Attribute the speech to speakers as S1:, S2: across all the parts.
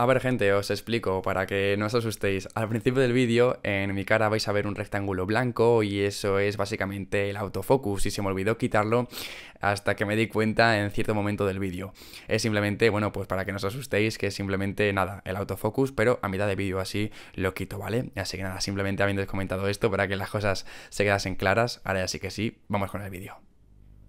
S1: A ver gente, os explico para que no os asustéis. Al principio del vídeo en mi cara vais a ver un rectángulo blanco y eso es básicamente el autofocus y se me olvidó quitarlo hasta que me di cuenta en cierto momento del vídeo. Es simplemente, bueno, pues para que no os asustéis que es simplemente nada, el autofocus, pero a mitad de vídeo así lo quito, ¿vale? Así que nada, simplemente habiendo comentado esto para que las cosas se quedasen claras, ahora ya sí que sí, vamos con el vídeo.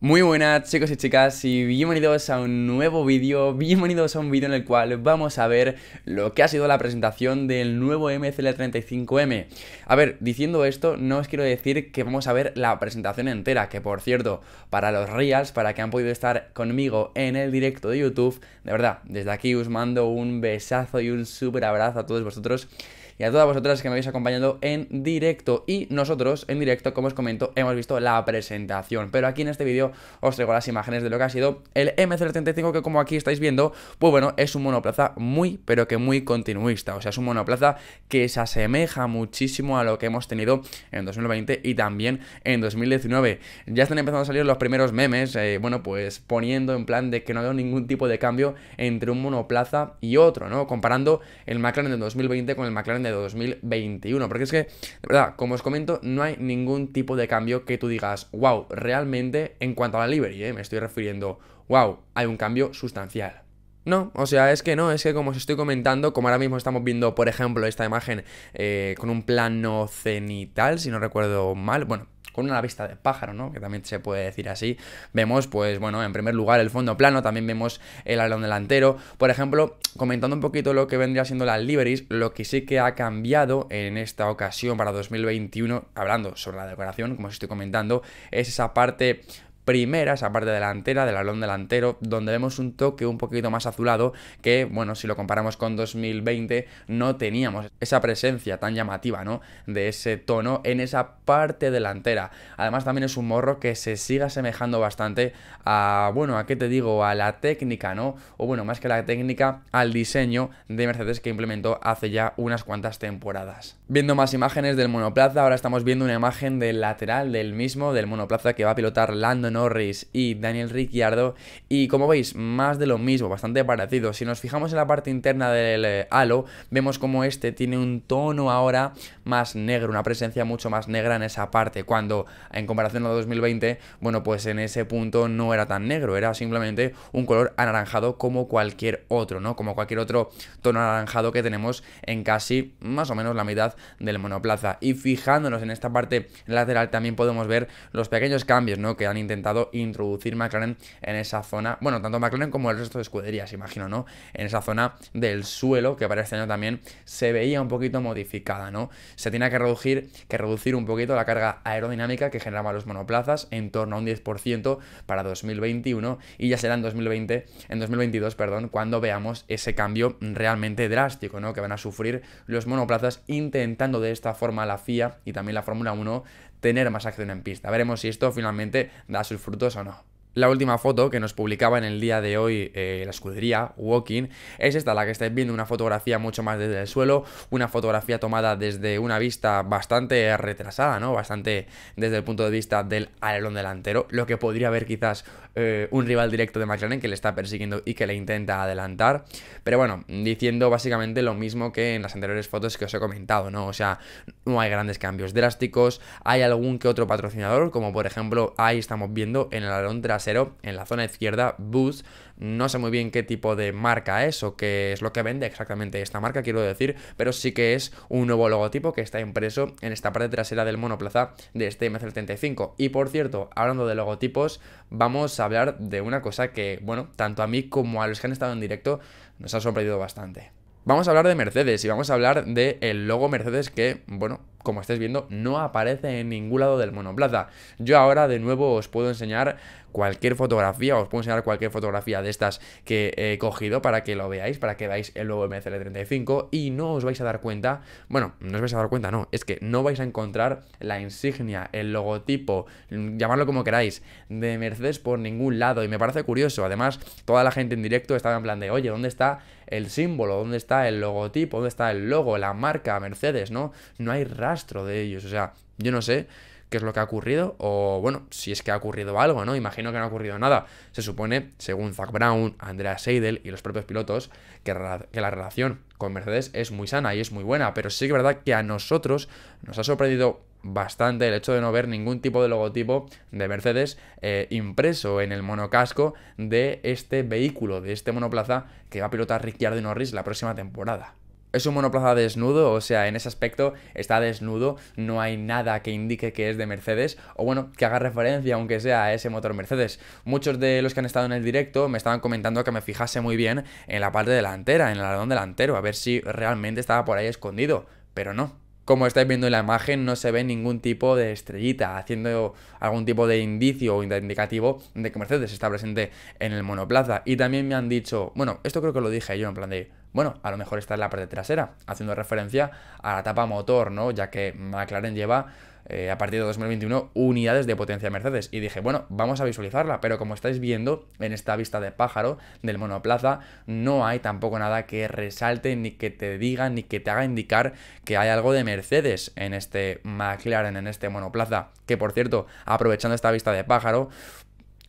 S1: Muy buenas chicos y chicas y bienvenidos a un nuevo vídeo, bienvenidos a un vídeo en el cual vamos a ver lo que ha sido la presentación del nuevo MCL35M. A ver, diciendo esto, no os quiero decir que vamos a ver la presentación entera, que por cierto, para los reals, para que han podido estar conmigo en el directo de YouTube, de verdad, desde aquí os mando un besazo y un súper abrazo a todos vosotros y a todas vosotras que me habéis acompañado en directo. Y nosotros en directo, como os comento, hemos visto la presentación. Pero aquí en este vídeo os traigo las imágenes de lo que ha sido el MC75 que como aquí estáis viendo, pues bueno, es un monoplaza muy, pero que muy continuista. O sea, es un monoplaza que se asemeja muchísimo a lo que hemos tenido en 2020 y también en 2019. Ya están empezando a salir los primeros memes, eh, bueno, pues poniendo en plan de que no veo ningún tipo de cambio entre un monoplaza y otro, ¿no? Comparando el McLaren de 2020 con el McLaren de de 2021. Porque es que, verdad, como os comento, no hay ningún tipo de cambio que tú digas, wow, realmente en cuanto a la livery, eh, me estoy refiriendo, wow, hay un cambio sustancial. No, o sea, es que no, es que como os estoy comentando, como ahora mismo estamos viendo, por ejemplo, esta imagen eh, con un plano cenital, si no recuerdo mal, bueno, con una vista de pájaro, ¿no? Que también se puede decir así. Vemos, pues bueno, en primer lugar el fondo plano, también vemos el alón delantero. Por ejemplo, comentando un poquito lo que vendría siendo las liveries, lo que sí que ha cambiado en esta ocasión para 2021, hablando sobre la decoración, como os estoy comentando, es esa parte primera, esa parte delantera, del alón delantero, donde vemos un toque un poquito más azulado que, bueno, si lo comparamos con 2020, no teníamos esa presencia tan llamativa, ¿no? De ese tono en esa parte delantera. Además también es un morro que se sigue asemejando bastante a, bueno, a qué te digo, a la técnica, ¿no? O bueno, más que la técnica, al diseño de Mercedes que implementó hace ya unas cuantas temporadas. Viendo más imágenes del monoplaza, ahora estamos viendo una imagen del lateral del mismo, del monoplaza que va a pilotar Lando Norris y Daniel Ricciardo. Y como veis, más de lo mismo, bastante parecido. Si nos fijamos en la parte interna del eh, halo, vemos como este tiene un tono ahora más negro, una presencia mucho más negra en esa parte, cuando en comparación a 2020, bueno, pues en ese punto no era tan negro, era simplemente un color anaranjado como cualquier otro, ¿no? Como cualquier otro tono anaranjado que tenemos en casi más o menos la mitad del monoplaza. Y fijándonos en esta parte lateral también podemos ver los pequeños cambios, ¿no? Que han intentado introducir McLaren en esa zona, bueno, tanto McLaren como el resto de escuderías, imagino, ¿no? En esa zona del suelo, que para este año también se veía un poquito modificada, ¿no? Se tiene que reducir, que reducir un poquito la carga aerodinámica que generaban los monoplazas en torno a un 10% para 2021 y ya será en 2020, en 2022, perdón, cuando veamos ese cambio realmente drástico, ¿no? Que van a sufrir los monoplazas intentando de esta forma la FIA y también la Fórmula 1 tener más acción en pista. Veremos si esto finalmente da sus frutos o no. La última foto que nos publicaba en el día de hoy eh, la escudería Walking es esta, la que estáis viendo, una fotografía mucho más desde el suelo, una fotografía tomada desde una vista bastante retrasada, ¿no? Bastante desde el punto de vista del alerón delantero, lo que podría ver quizás eh, un rival directo de McLaren que le está persiguiendo y que le intenta adelantar. Pero bueno, diciendo básicamente lo mismo que en las anteriores fotos que os he comentado, ¿no? O sea, no hay grandes cambios drásticos, hay algún que otro patrocinador, como por ejemplo ahí estamos viendo en el alerón tras en la zona izquierda Boost. No sé muy bien qué tipo de marca es o qué es lo que vende exactamente esta marca, quiero decir, pero sí que es un nuevo logotipo que está impreso en esta parte trasera del monoplaza de este m 75 Y por cierto, hablando de logotipos, vamos a hablar de una cosa que, bueno, tanto a mí como a los que han estado en directo nos ha sorprendido bastante. Vamos a hablar de Mercedes y vamos a hablar del logo Mercedes que, bueno, como estáis viendo, no aparece en ningún lado del monoplaza. Yo ahora de nuevo os puedo enseñar cualquier fotografía, os puedo enseñar cualquier fotografía de estas que he cogido para que lo veáis, para que veáis el nuevo MCL35 y no os vais a dar cuenta, bueno, no os vais a dar cuenta, no, es que no vais a encontrar la insignia, el logotipo, llamarlo como queráis, de Mercedes por ningún lado y me parece curioso, además toda la gente en directo estaba en plan de, oye, ¿dónde está el símbolo? ¿Dónde está el logotipo? ¿Dónde está el logo? La marca Mercedes, ¿no? No hay de ellos. O sea, yo no sé qué es lo que ha ocurrido o, bueno, si es que ha ocurrido algo, ¿no? Imagino que no ha ocurrido nada. Se supone, según Zach Brown, Andrea Seidel y los propios pilotos, que, la relación con Mercedes es muy sana y es muy buena, pero sí que es verdad que a nosotros nos ha sorprendido bastante el hecho de no ver ningún tipo de logotipo de Mercedes eh, impreso en el monocasco de este vehículo, de este monoplaza que va a pilotar Ricciardo Norris la próxima temporada. Es un monoplaza desnudo, o sea, en ese aspecto está desnudo, no hay nada que indique que es de Mercedes, o bueno, que haga referencia aunque sea a ese motor Mercedes. Muchos de los que han estado en el directo me estaban comentando que me fijase muy bien en la parte delantera, en el aladón delantero, a ver si realmente estaba por ahí escondido, pero no. Como estáis viendo en la imagen, no se ve ningún tipo de estrellita, haciendo algún tipo de indicio o indicativo de que Mercedes está presente en el monoplaza. Y también me han dicho, bueno, esto creo que lo dije yo en plan de bueno, a lo mejor está en la parte trasera, haciendo referencia a la tapa motor, ¿no? Ya que McLaren lleva eh, a partir de 2021 unidades de potencia Mercedes. Y dije, bueno, vamos a visualizarla, pero como estáis viendo en esta vista de pájaro del monoplaza, no hay tampoco nada que resalte, ni que te diga, ni que te haga indicar que hay algo de Mercedes en este McLaren, en este monoplaza. Que por cierto, aprovechando esta vista de pájaro,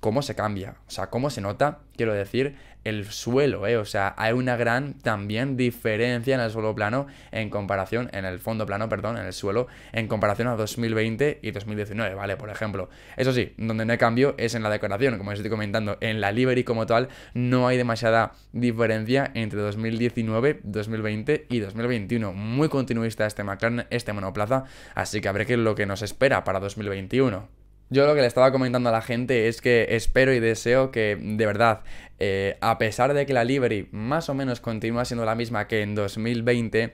S1: cómo se cambia, o sea, cómo se nota, quiero decir, el suelo, ¿eh? O sea, hay una gran también diferencia en el suelo plano en comparación, en el fondo plano, perdón, en el suelo, en comparación a 2020 y 2019, ¿vale? Por ejemplo. Eso sí, donde no hay cambio es en la decoración, como os estoy comentando, en la livery como tal no hay demasiada diferencia entre 2019, 2020 y 2021. Muy continuista este McLaren, este monoplaza, así que habrá que ver lo que nos espera para 2021. Yo lo que le estaba comentando a la gente es que espero y deseo que, de verdad, eh, a pesar de que la Liberty más o menos continúa siendo la misma que en 2020,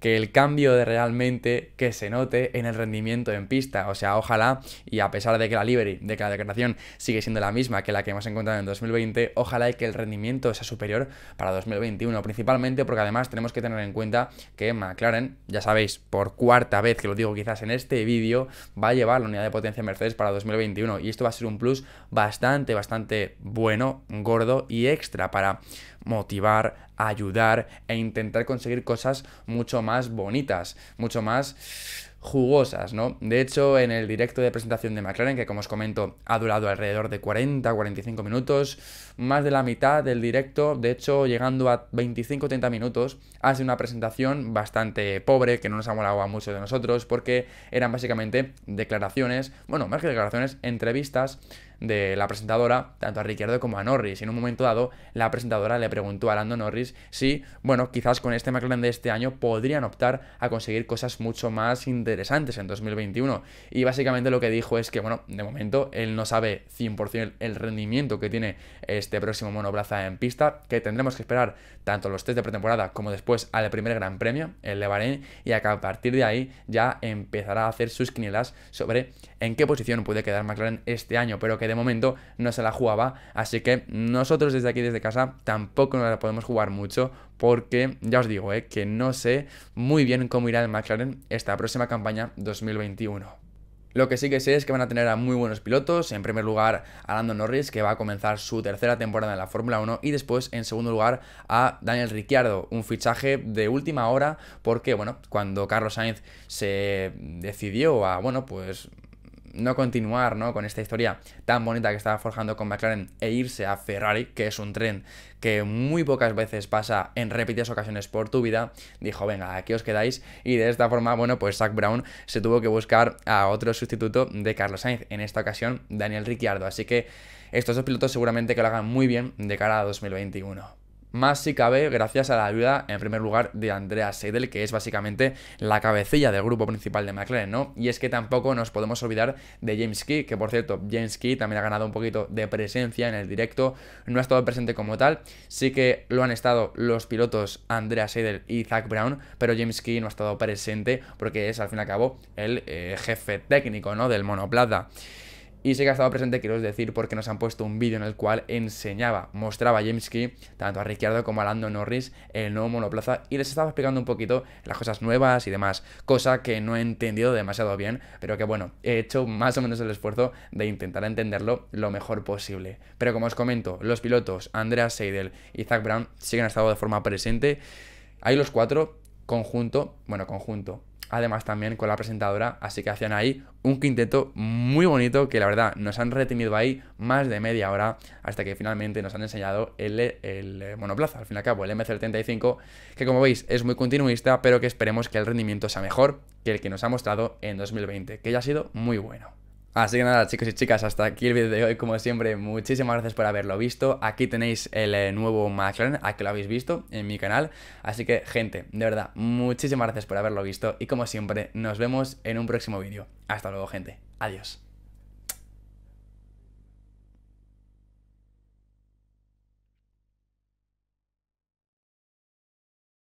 S1: que el cambio de realmente que se note en el rendimiento en pista. O sea, ojalá, y a pesar de que la livery, de que la declaración sigue siendo la misma que la que hemos encontrado en 2020, ojalá y que el rendimiento sea superior para 2021, principalmente porque además tenemos que tener en cuenta que McLaren, ya sabéis, por cuarta vez que lo digo quizás en este vídeo, va a llevar la unidad de potencia Mercedes para 2021 y esto va a ser un plus bastante, bastante bueno, gordo y extra para motivar, ayudar e intentar conseguir cosas mucho más bonitas, mucho más jugosas, ¿no? De hecho, en el directo de presentación de McLaren, que como os comento, ha durado alrededor de 40-45 minutos, más de la mitad del directo, de hecho, llegando a 25-30 minutos, hace una presentación bastante pobre, que no nos ha molado a muchos de nosotros, porque eran básicamente declaraciones, bueno, más que declaraciones, entrevistas de la presentadora, tanto a Ricciardo como a Norris. Y en un momento dado, la presentadora le preguntó a Lando Norris si, bueno, quizás con este McLaren de este año podrían optar a conseguir cosas mucho más interesantes interesantes en 2021. Y básicamente lo que dijo es que, bueno, de momento él no sabe 100% el rendimiento que tiene este próximo monoplaza en pista, que tendremos que esperar tanto los test de pretemporada como después al primer Gran Premio, el de y a partir de ahí ya empezará a hacer sus quinielas sobre en qué posición puede quedar McLaren este año, pero que de momento no se la jugaba, así que nosotros desde aquí, desde casa, tampoco nos la podemos jugar mucho, porque ya os digo, eh, que no sé muy bien cómo irá el McLaren esta próxima campaña 2021. Lo que sí que sé es que van a tener a muy buenos pilotos. En primer lugar, a Lando Norris, que va a comenzar su tercera temporada en la Fórmula 1. Y después, en segundo lugar, a Daniel Ricciardo, un fichaje de última hora, porque, bueno, cuando Carlos Sainz se decidió a, bueno, pues no continuar ¿no? con esta historia tan bonita que estaba forjando con McLaren e irse a Ferrari, que es un tren que muy pocas veces pasa en repetidas ocasiones por tu vida, dijo, venga, aquí os quedáis. Y de esta forma, bueno, pues Zach Brown se tuvo que buscar a otro sustituto de Carlos Sainz, en esta ocasión Daniel Ricciardo. Así que estos dos pilotos seguramente que lo hagan muy bien de cara a 2021 más si cabe gracias a la ayuda en primer lugar de Andrea Seidel, que es básicamente la cabecilla del grupo principal de McLaren, ¿no? Y es que tampoco nos podemos olvidar de James Key, que por cierto, James Key también ha ganado un poquito de presencia en el directo, no ha estado presente como tal, sí que lo han estado los pilotos Andrea Seidel y Zach Brown, pero James Key no ha estado presente porque es al fin y al cabo el eh, jefe técnico, ¿no? Del monoplaza y sí que ha estado presente, quiero decir, porque nos han puesto un vídeo en el cual enseñaba, mostraba a James Key, tanto a Ricciardo como a Lando Norris, el nuevo monoplaza y les estaba explicando un poquito las cosas nuevas y demás, cosa que no he entendido demasiado bien, pero que bueno, he hecho más o menos el esfuerzo de intentar entenderlo lo mejor posible. Pero como os comento, los pilotos Andrea Seidel y Zach Brown siguen sí estado de forma presente. Hay los cuatro, conjunto, bueno, conjunto, además también con la presentadora, así que hacían ahí un quinteto muy bonito que la verdad nos han retenido ahí más de media hora hasta que finalmente nos han enseñado el, el eh, monoplaza, al fin y al cabo, el MC75, que como veis es muy continuista, pero que esperemos que el rendimiento sea mejor que el que nos ha mostrado en 2020, que ya ha sido muy bueno. Así que nada chicos y chicas, hasta aquí el vídeo de hoy como siempre, muchísimas gracias por haberlo visto, aquí tenéis el eh, nuevo McLaren, aquí lo habéis visto en mi canal, así que gente, de verdad, muchísimas gracias por haberlo visto y como siempre, nos vemos en un próximo vídeo, hasta luego gente, adiós.